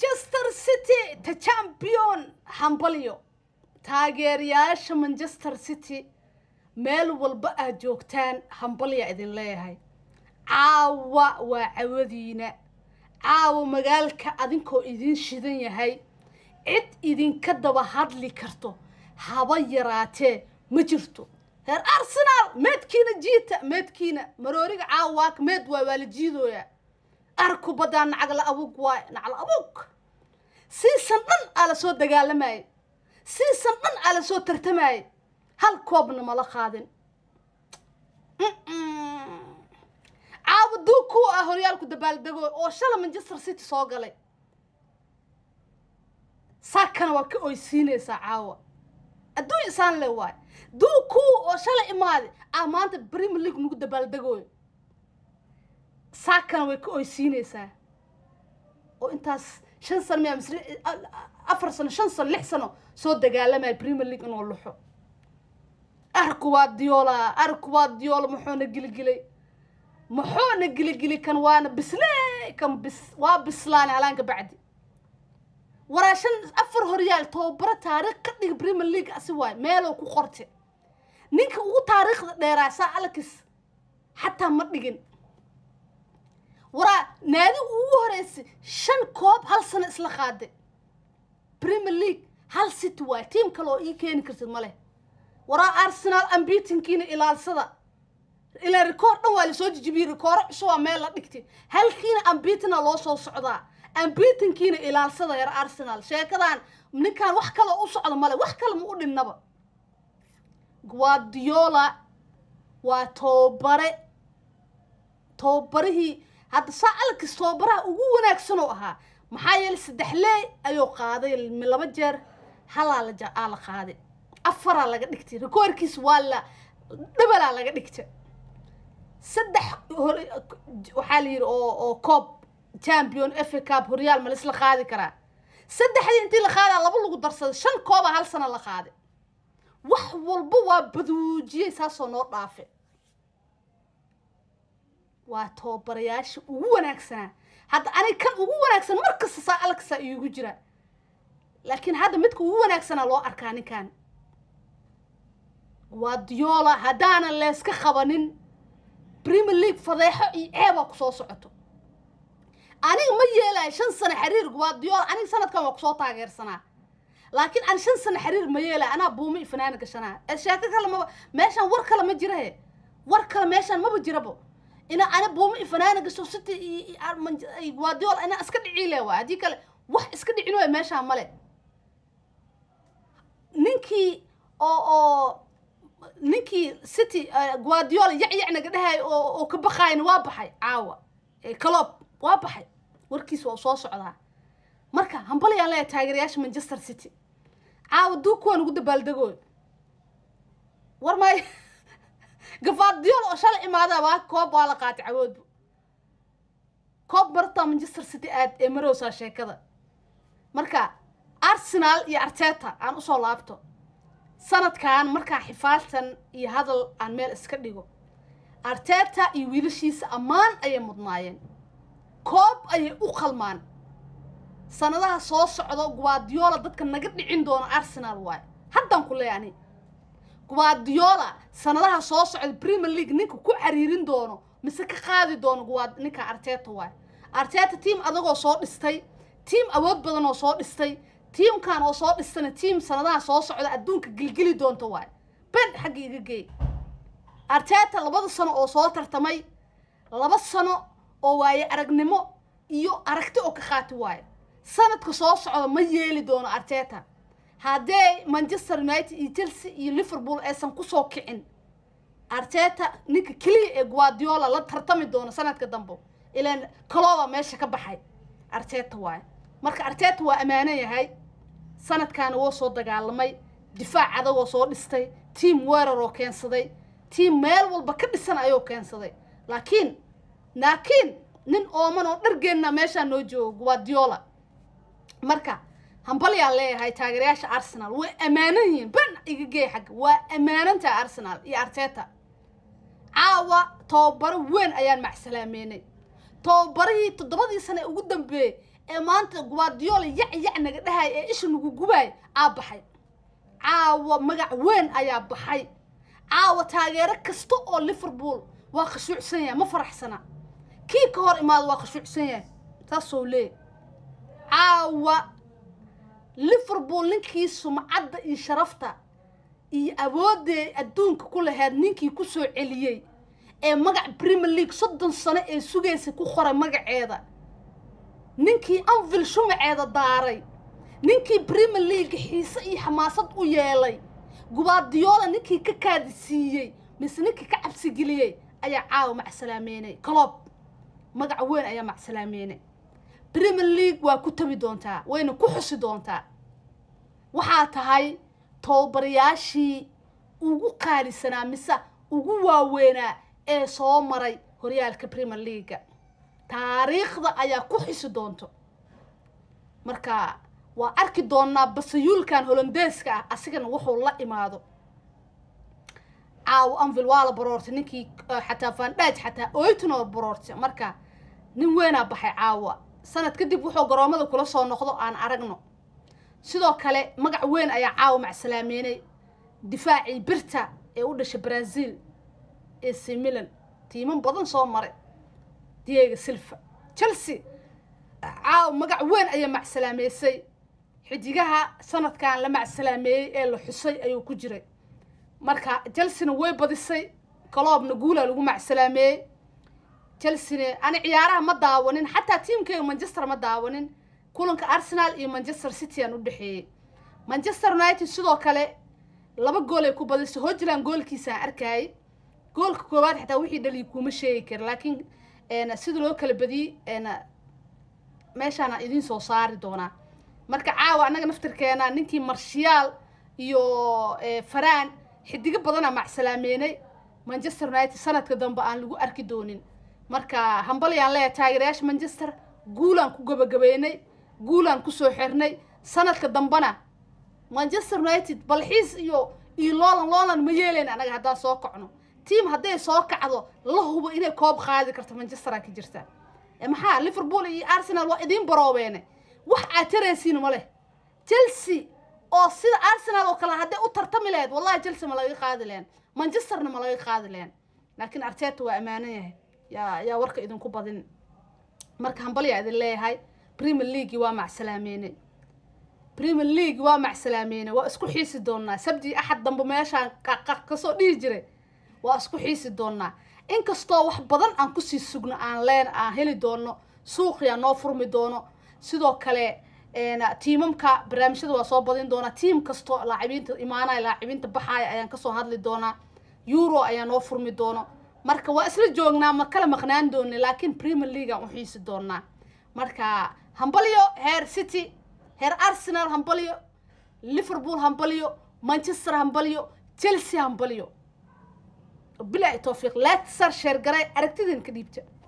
manchester city ta champion hambalyo taageerayaasha manchester city meel walba aad joogtaan hambalya idin leeyahay caawa waa cawadiina caawa magaalka adinkoo idin shidan yahay cid idinka daba hadli karto haba yaraatee ma jirto heer arsenal meedkiina jiita meedkiina marooriga waak meed waa waa la jiidooya arku badaa nacagla abug waay nacla abug siisan dhan aa la soo dagaalamaye siisan dhan aa la soo tartamaye hal koobna mala qaadin caabuduu kuwa ah horyaalku dabaaldego oo shala manchester city soo galay saakana waa ka oysiinaysaa caawa adduun isaan le waay duu kuwa oo shala imaade aa maanta premier league nagu dabaaldegooyo saakan way ka oysiinaysaa oo intaas shan sano miyaa masri eh, afar sano shan sano lix sano soo dagaalamaya premier league inuu luxo arku waa diyoola arku waa diyoola muxuuna giligilay muxuuna giligili kan waana bislee kan bis waa bislaane halaanka bacdi waraashan afar horyaal tobabaro taariikh ka dhiga premier league asi waay meeloo ku qorte ninka ugu taariikhda dheeraa saa alakis xataa ma dhigin waraa naadigu ugu horeysay shan koob hal sano isla qaade premier league hal city waay tiim kale oo ii keeni kartid maleh waraa arsenal ambitinkiina ilaalsada ilaa rekoor dhan waa lasoo jijibiyey rikooro cusubaa meel la dhigtay halkiina ambitina loo soo socdaa ambitinkiina ilaalsada yar arsenal sheekadan ninkaan wax kale u socda male wax kale ma u dhinnaba guardiola waa toobare toobarihii hadda sacalkii soobaraha ugu wanaagsan wanaagsanoo ahaa maxaa yeelay saddex leey ayuu qaaday laba jeer halaa laa la qaaday afaraa laga dhigtay rekoorkiis waa la dhabalaa laga dhigtay saddex hore waxaa la yidhi oo oo coob champion fa cab horyaal ma laisla qaadi karaa saddexdii intii la qaadaa laba lagu darsaday shan kooba hal sana la qaaday wax walba waa baduujiyey saasoo noo dhaafay waa toobarayaasha ugu wanaagsanaa hadda anig kan ugu wanaagsan markasta saa alkasaa iigu jira laakiin hadda midka ugu wanaagsanaa loo arkaa ninkan waa diyoola haddaanan leeska qabanin premier league fadeexo iyo ceebaa kusoo socoto aniga ma yeelaayo shan sano xiriir guwaadiyoola aniga sanadkan waa kusoo taageersanaa laakiin an shan sano xiriir ma yeelaayo anaa buuma iyo fanaana gashanaa sheeko kale maba meeshaan war kale ma jirahe war kale meeshaan maba jirabo ina ana boomi fanaanaga soo city iyo ina iska dhici le waay haddii kale wax iska dhicin waay meeshaa male ninkii oo oo ninkii city guardiola yacyac naga dhahay oo oo ka baqaayna waa baxay caawa calob waa baxay warkiis waa soo socdaa marka hambalayaan leeyahay taageerayaasha manchester city caawa duug kuwaan ugu dabaaldegooy war maay gafaadiyol oo ah shalay imaadaaba koob waa la qaatay cawoodbu koob bartaa manchester city aad ee marowsaa sheekada marka arsenal iyo arteta aan usoo laabto sanadkan markaa xifaadtan iyo hadal aan meel iska dhigo arteta iyo wiilashiisa ammaan ayay mudnaayeen koob ayay u qalmaan sanadaha soo socdo guwaadiyoola dadka naga dhicin doono arsenal waay haddaan ku leeya ani guardiola sanadaha soo socda premier league ninka ku cariirin doono mise ka qaadi doono guard ninka arteta waay arteta tiam adagoo soo dhistay tiam awood badan oo soo dhistay tiamkan oo soo dhistana tiam sanadaha soo socda adduunka gilgeli doonto waay ben xagga iga geey arteta labada sano oo soo tartamay laba sano oo waaye aragnimo iyo aragti oo ka qaati waayo sanadka soo socda ma yeeli doono arteta haddee manchester united iyo chelsea iyo liverpool aysan kusoo kicin arteta ninka keliya ee guardiola la tartami doono sanadka dambe ilan coloba meesha ka baxay arteta waaye marka arteta waa ammaanan yahay sanadkaana woo soo dagaalamay difaac adagoo soo dhistay tiam weerar oo keensaday tiam meel walba ka dhisan ayuu keensaday laakiin laakiin nin ooman oo dhargeenna meeshaa noo joogo guardiola marka hambalyaa leeyahay taageerayaasha arsenal way ammaanan yihiin ban iga geey xagga waa ammaanantaha arsenal iyo arteta caawa tababaro weyn ayaan macsalaameynay tababarihii toddobadii sane ugu dambeeyey ee maanta guwaadiyoola yac yac naga dhahay ee isha nagu gubaay aa baxay caawa magac weyn ayaa baxay caawa taageero kasta oo liverpool waa khashuucsan yahay ma faraxsana kii ka hor imaada waa khashuucsan yahay saasoo leey caawa liverpool ninkii sumcadda iyo sharafta iyo awoodee adduunka ku lahayd ninkii ku soo celiyey ee magac premier league soddon sano ee sugaysa ku qoray magaceeda ninkii anvil shumaceeda daaray ninkii premier league xiise iyo xamaasad u yeelay gubaadiyoola ninkii ka kaadi siiyey mise ninkii ka cabsigeliyey ayaa caawa macsalaameynay colob magac weyn ayaa macsalaameynay premier league waa ku tagi doontaa wayna ku xusi doontaa waxaa tahay tababarayaashii ugu qaalisanaa mise ugu waaweynaa ee soo maray horyaalka premier leaga taariikhda ayaa ku xisi doonto marka waa arki doonaa basayuulkan holandeeska ah asigana wuxuu la imaado caawo anvil waa la baroortay ninkii xataa vandhaaj xataa oytun oo baroortay marka nin weynaa baxay caawa sanad kadib wuxuu garoomada kula soo noqdo aan aragno sidoo kale magac weyn ayaa caawa macsalaameynay difaacii birta ee u dhashay brazil ee similan tiiman badan soo maray diega silva chelsea caawa magac weyn ayaa macsalaameysay xidigaha sanadkan la macsalaameeyey ee la xusay ayuu ku jiray marka chelsena way badisay kaloobna guulaa lagu macsalaameeyey chelsea ani ciyaaraha ma daawanin xataa tiamkeyga manchester ma daawanin kulanka arsenal iyo manchester city aan u dhexeeyey manchester united sidoo kale laba goolay ku badisay hojland goolkiisaa arkayay goolka koowaad xataa wixii dhaliya kuma sheegi kara laakiin eh, sida loo kala badiyey eh, meeshaana idiin soo saari doonaa marka caawa annaga naftirkeena ninkii marshiyaal iyo faraan eh, xidigo badana macsalaameynay manchester united sanadka dambe aan lagu arki doonin marka hambalyaan leeyahay taageerayaasha manchester guulaan ku gabagabeynay guulaan kusoo xirnay sanadka dambena manchester united balxiis iyo iyo loolan loolan ma yeelayn anaga haddaan soo kocno tiam hadday soo kacdo la hubo inay koob qaadi karto manchesteraa ka jirta e maxaa liverpool iyo arsenal waa idiin baroobeene wax aad taraysiin ma leh chelsea oo sida arsenal oo kale hadday u tartami lahayd wallahi chelsea ma laga qaadi lahen manchesterna ma laga qaadi lahen laakiin arteta waa ammaanan yahay yaa yaa warka idinku badin marka hambalyaa idin leeyahay premier league waa macsalaameene premier league waa macsalaameene waa isku xiisi doonaa sabti axad dambe meeshaan kasoo dhihi jiray waa isku xiisi doonaa inkastoo wax badan aan kusii sugno aan leen aan heli doono suuqyaa noo furmi doono sidoo kale tiimamka barnaamijyada waa soo badin doonaa tiim kastoo laacibiinta imaanaya laacibiinta baxaaya ayaan kasoo hadli doonaa euro ayaa noo furmi doono marka waa isla joognaa ma kala maqnaan doona laakiin premier leaguean uxiisi xiisi doonaa marka hambalyo heer city heer arsenal hambalyo liverpool hambalyo manchester hambalyo chelsea hambalyo bilaa toofiiq latisar sheergaray aragtidin ka dhiibta